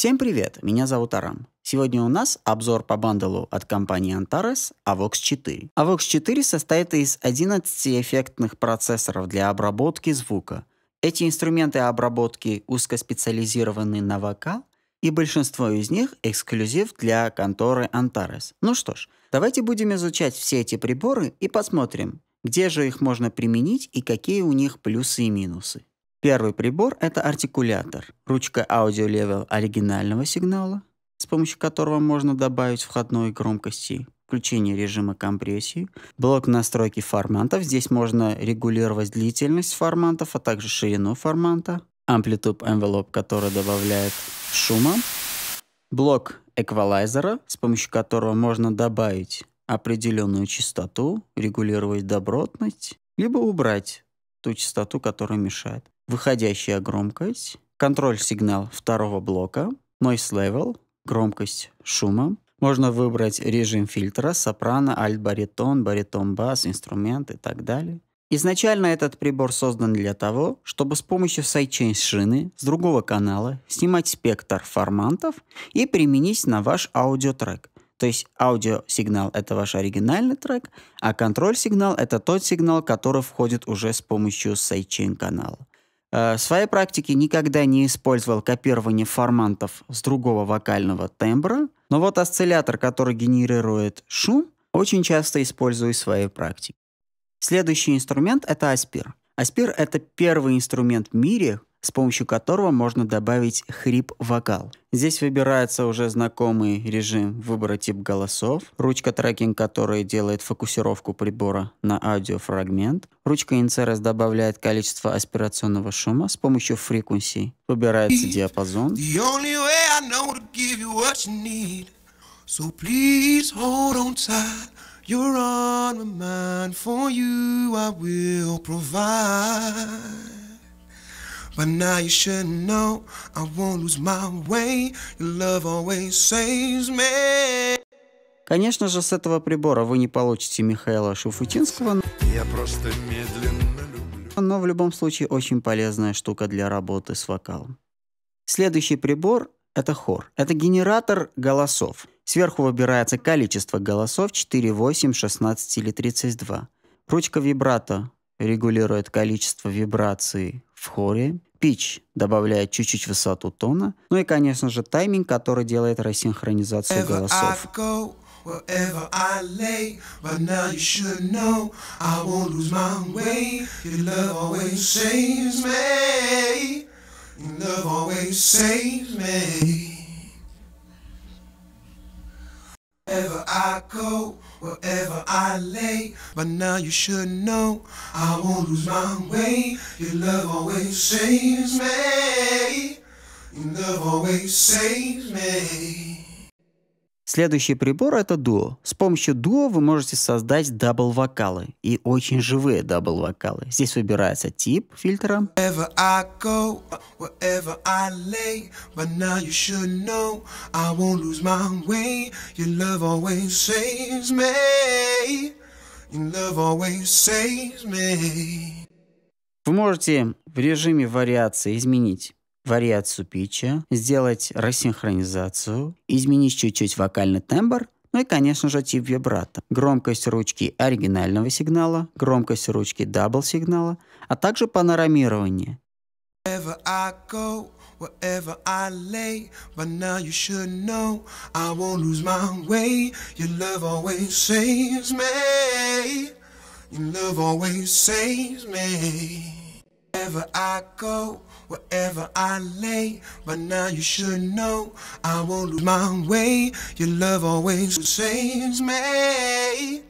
Всем привет, меня зовут Арам. Сегодня у нас обзор по бандлу от компании Antares AVOX 4. AVOX 4 состоит из 11 эффектных процессоров для обработки звука. Эти инструменты обработки узкоспециализированы на вокал и большинство из них эксклюзив для конторы Antares. Ну что ж, давайте будем изучать все эти приборы и посмотрим, где же их можно применить и какие у них плюсы и минусы. Первый прибор — это артикулятор, ручка аудиолевел оригинального сигнала, с помощью которого можно добавить входной громкости, включение режима компрессии, блок настройки формантов. Здесь можно регулировать длительность формантов, а также ширину форманта, амплитуд envelope, который добавляет шума, блок эквалайзера, с помощью которого можно добавить определенную частоту, регулировать добротность, либо убрать ту частоту, которая мешает выходящая громкость, контроль сигнал второго блока, noise level, громкость шума. Можно выбрать режим фильтра, сопрано, альт, баритон, баритон, бас, инструмент и так далее. Изначально этот прибор создан для того, чтобы с помощью сайдчейн шины с другого канала снимать спектр формантов и применить на ваш аудиотрек. То есть аудиосигнал — это ваш оригинальный трек, а контроль-сигнал — это тот сигнал, который входит уже с помощью сайдчейн канала. В э, своей практике никогда не использовал копирование формантов с другого вокального тембра, но вот осциллятор, который генерирует шум, очень часто использую в своей практике. Следующий инструмент — это аспир. Аспир — это первый инструмент в мире, с помощью которого можно добавить хрип-вокал. Здесь выбирается уже знакомый режим выбора тип голосов, ручка трекинг, которая делает фокусировку прибора на аудиофрагмент, ручка Inceres добавляет количество аспирационного шума с помощью фреквенсий, выбирается диапазон. You're on my mind. For you I will provide. But now you should know I won't lose my way. Your love always saves me. Конечно же, с этого прибора вы не получите Михаила Шуфутинского. Я просто медленно люблю. Но в любом случае очень полезная штука для работы с вокалом. Следующий прибор – это хор. Это генератор голосов. Сверху выбирается количество голосов 4, 8, 16 или 32. Ручка вибрато регулирует количество вибраций в хоре. Pitch добавляет чуть-чуть высоту тона, ну и, конечно же, тайминг, который делает рассинхронизацию голосов. Wherever I lay, by now you should know I won't lose my way. Your love always saves me. Your love always saves me. Wherever I go. wherever I lay. But now you should know I won't lose my way. Your love always saves me. Your love always saves me. Следующий прибор — это дуо. С помощью дуо вы можете создать дабл-вокалы. И очень живые дабл-вокалы. Здесь выбирается тип фильтра. Go, вы можете в режиме вариации изменить вариацию питча, сделать рассинхронизацию, изменить чуть-чуть вокальный тембр, ну и, конечно же, тип вибрато. Громкость ручки оригинального сигнала, громкость ручки дабл сигнала, а также панорамирование. Wherever I lay, but now you should know I won't lose my way. Your love always saves me. Your love always saves me. Wherever I go, wherever I lay. But now you should know I won't lose my way. Your love always saves me.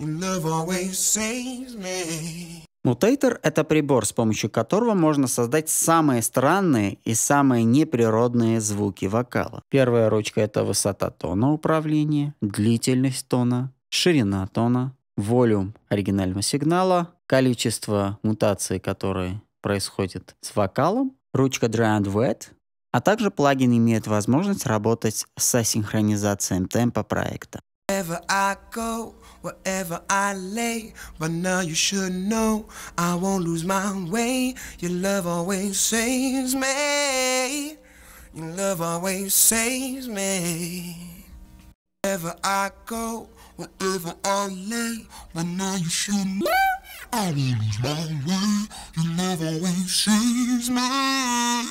Your love always saves me. Мутейтер – это прибор, с помощью которого можно создать самые странные и самые неприродные звуки вокала. Первая ручка – это высота тона управления, длительность тона, ширина тона, волюм оригинального сигнала, количество мутаций, которые происходит с вокалом, ручка Dry and Wet, а также плагин имеет возможность работать с асинхронизацией темпа проекта. Wherever I go, wherever I lay, but now you should know I won't lose my way. Your love always saves me. Your love always saves me. Wherever I go, wherever I lay, but now you should know. I lose my way. You never always saves me.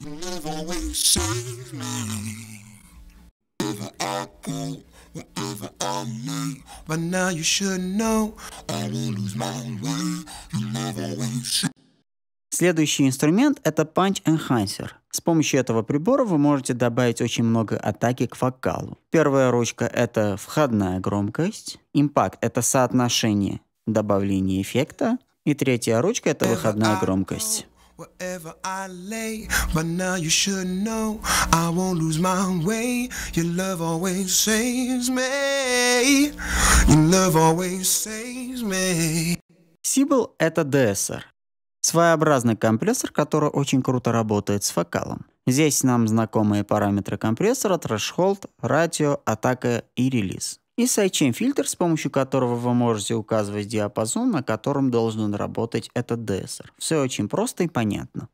You never always saves me. Wherever I go, wherever I lay, but now you should know I will lose my way. You never always saves Следующий инструмент — это Punch Enhancer. С помощью этого прибора вы можете добавить очень много атаки к вокалу. Первая ручка — это входная громкость. Импакт — это соотношение добавление эффекта. И третья ручка — это выходная громкость. Wherever I lay, but now you should know I won't lose my way. Your love always saves me. Your love always saves me. Сибл — это DSR. Своеобразный компрессор, который очень круто работает с вокалом. Здесь нам знакомые параметры компрессора, трэшхолд, ратио, атака и релиз и сайчейн фильтр, с помощью которого вы можете указывать диапазон, на котором должен работать этот DSR. Все очень просто и понятно.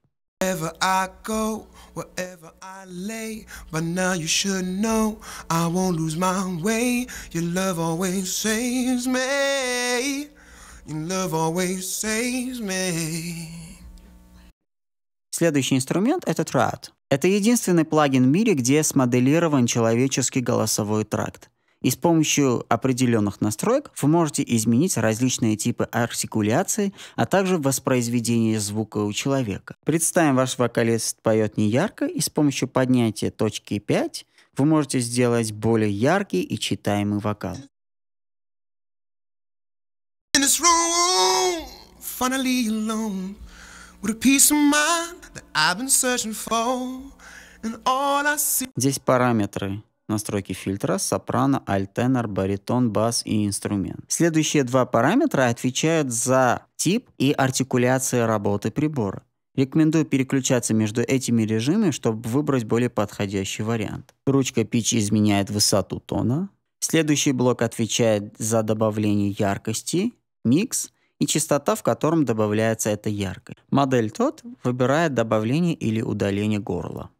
Следующий инструмент — это Triad. Это единственный плагин в мире, где смоделирован человеческий голосовой тракт. И с помощью определенных настроек вы можете изменить различные типы артикуляции, а также воспроизведение звука у человека. Представим, ваш вокалист поет неярко, и с помощью поднятия точки 5 вы можете сделать более яркий и читаемый вокал. Здесь параметры настройки фильтра, сопрано, альтенор, баритон, бас и инструмент. Следующие два параметра отвечают за тип и артикуляция работы прибора. Рекомендую переключаться между этими режимами, чтобы выбрать более подходящий вариант. Ручка пич изменяет высоту тона. Следующий блок отвечает за добавление яркости, микс и частота, в котором добавляется эта яркость. Модель тот выбирает добавление или удаление горла.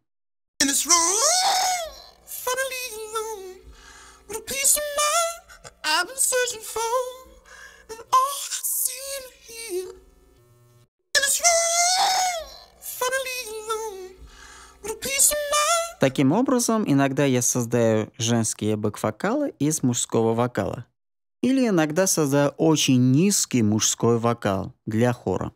Таким образом, иногда я создаю женские бэк-вокалы из мужского вокала. Или иногда создаю очень низкий мужской вокал для хора.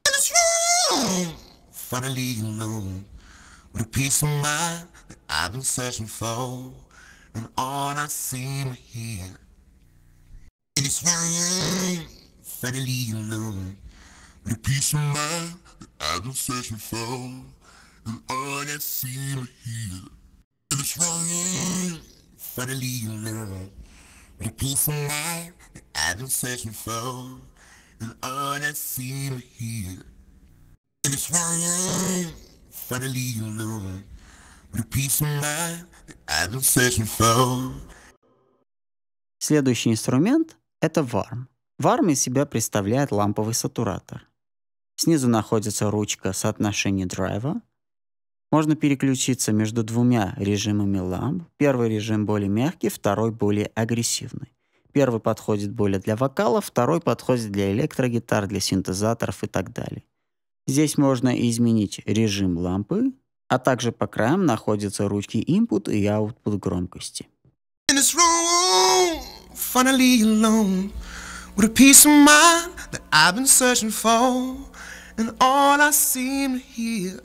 I've been searching for, and all that seemed here for the leading love. The peace of mind that I've been searching for. And all that seemed here. And it's longing for the leading love. The peace of mind that I've been searching for. Следующий инструмент – это варм. Варм из себя представляет ламповый сатуратор. Снизу находится ручка соотношения драйва, можно переключиться между двумя режимами ламп. Первый режим более мягкий, второй более агрессивный. Первый подходит более для вокала, второй подходит для электрогитар, для синтезаторов и так далее. Здесь можно изменить режим лампы, а также по краям находятся ручки input и output громкости. And all I seem to hear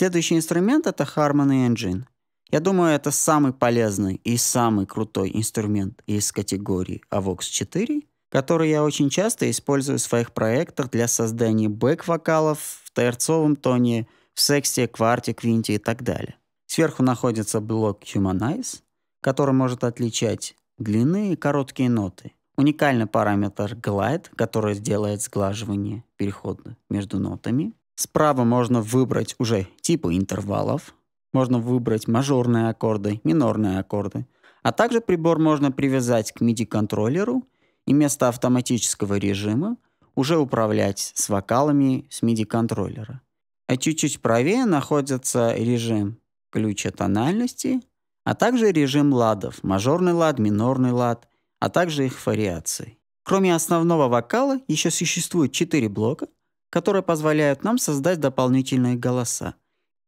Следующий инструмент — это Harmony Engine. Я думаю, это самый полезный и самый крутой инструмент из категории AVOX 4, который я очень часто использую в своих проектах для создания бэк-вокалов в терцовом тоне, в сексте, кварте, квинте и так далее. Сверху находится блок Humanize, который может отличать длинные и короткие ноты. Уникальный параметр Glide, который сделает сглаживание перехода между нотами. Справа можно выбрать уже типы интервалов, можно выбрать мажорные аккорды, минорные аккорды. А также прибор можно привязать к MIDI-контроллеру и вместо автоматического режима уже управлять с вокалами с MIDI-контроллера. А чуть-чуть правее находится режим ключа тональности, а также режим ладов, мажорный лад, минорный лад, а также их вариации. Кроме основного вокала еще существует 4 блока, которые позволяют нам создать дополнительные голоса.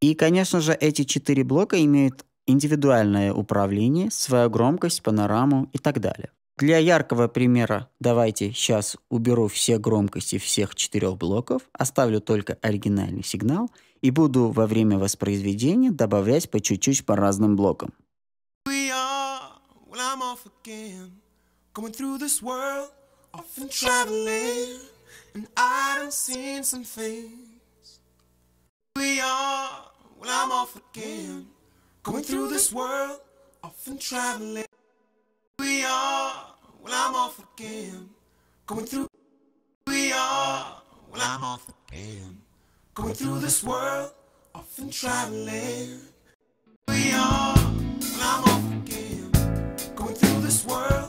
И, конечно же, эти четыре блока имеют индивидуальное управление, свою громкость, панораму и так далее. Для яркого примера давайте сейчас уберу все громкости всех четырех блоков, оставлю только оригинальный сигнал и буду во время воспроизведения добавлять по чуть-чуть по разным блокам. off again, going through this world, often traveling. And I done seen some things We are, well I'm off again Going through this world, often traveling We are, well I'm off again Going through We are, well I'm off again Going through this world, often traveling We are, well I'm off again Going through this world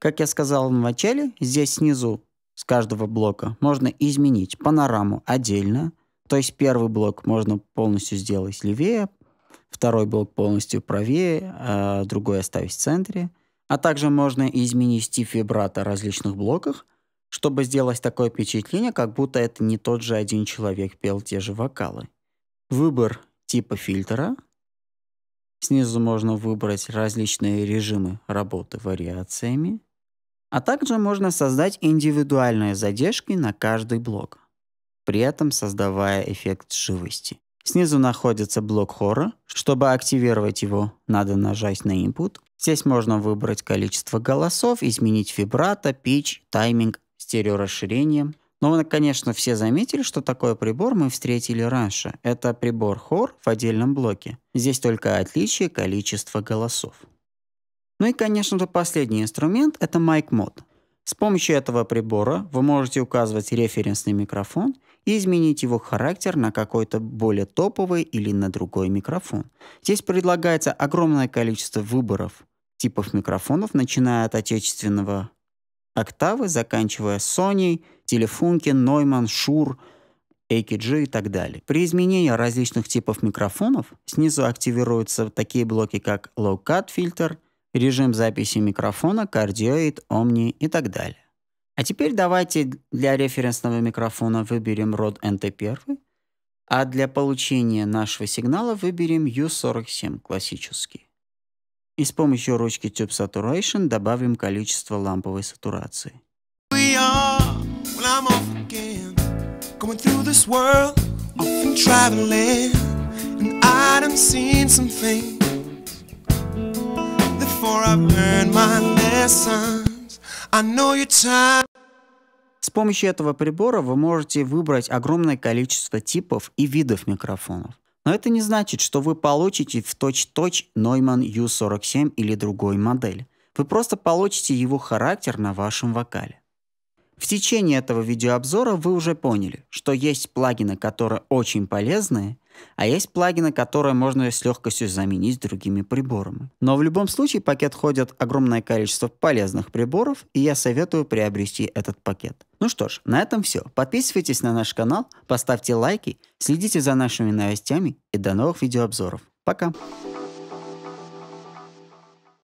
Как я сказал в начале, здесь снизу с каждого блока можно изменить панораму отдельно. То есть первый блок можно полностью сделать левее, второй блок полностью правее, а другой оставить в центре. А также можно изменить тип вибрато различных блоках, чтобы сделать такое впечатление, как будто это не тот же один человек пел те же вокалы. Выбор типа фильтра Снизу можно выбрать различные режимы работы вариациями. А также можно создать индивидуальные задержки на каждый блок, при этом создавая эффект живости. Снизу находится блок хора. Чтобы активировать его, надо нажать на input. Здесь можно выбрать количество голосов, изменить вибрато, пич, тайминг, стереорасширение. Но, ну, вы, конечно, все заметили, что такой прибор мы встретили раньше. Это прибор хор в отдельном блоке. Здесь только отличие количества голосов. Ну и, конечно же, последний инструмент – это Mic Mode. С помощью этого прибора вы можете указывать референсный микрофон и изменить его характер на какой-то более топовый или на другой микрофон. Здесь предлагается огромное количество выборов типов микрофонов, начиная от отечественного октавы, заканчивая Sony, Telefunken, Neumann, Shure, AKG и так далее. При изменении различных типов микрофонов снизу активируются такие блоки, как Low Cut фильтр – режим записи микрофона, кардиоид, омни и так далее. А теперь давайте для референсного микрофона выберем род NT1, а для получения нашего сигнала выберем U47 классический. И с помощью ручки Tube Saturation добавим количество ламповой сатурации. World, traveling, and I done seen some things с помощью этого прибора вы можете выбрать огромное количество типов и видов микрофонов. Но это не значит, что вы получите в точь-точь Neumann U47 или другой модель. Вы просто получите его характер на вашем вокале. В течение этого видеообзора вы уже поняли, что есть плагины, которые очень полезны, а есть плагины, которые можно с легкостью заменить другими приборами. Но в любом случае пакет ходит огромное количество полезных приборов, и я советую приобрести этот пакет. Ну что ж, на этом все. Подписывайтесь на наш канал, поставьте лайки, следите за нашими новостями и до новых видеообзоров. Пока!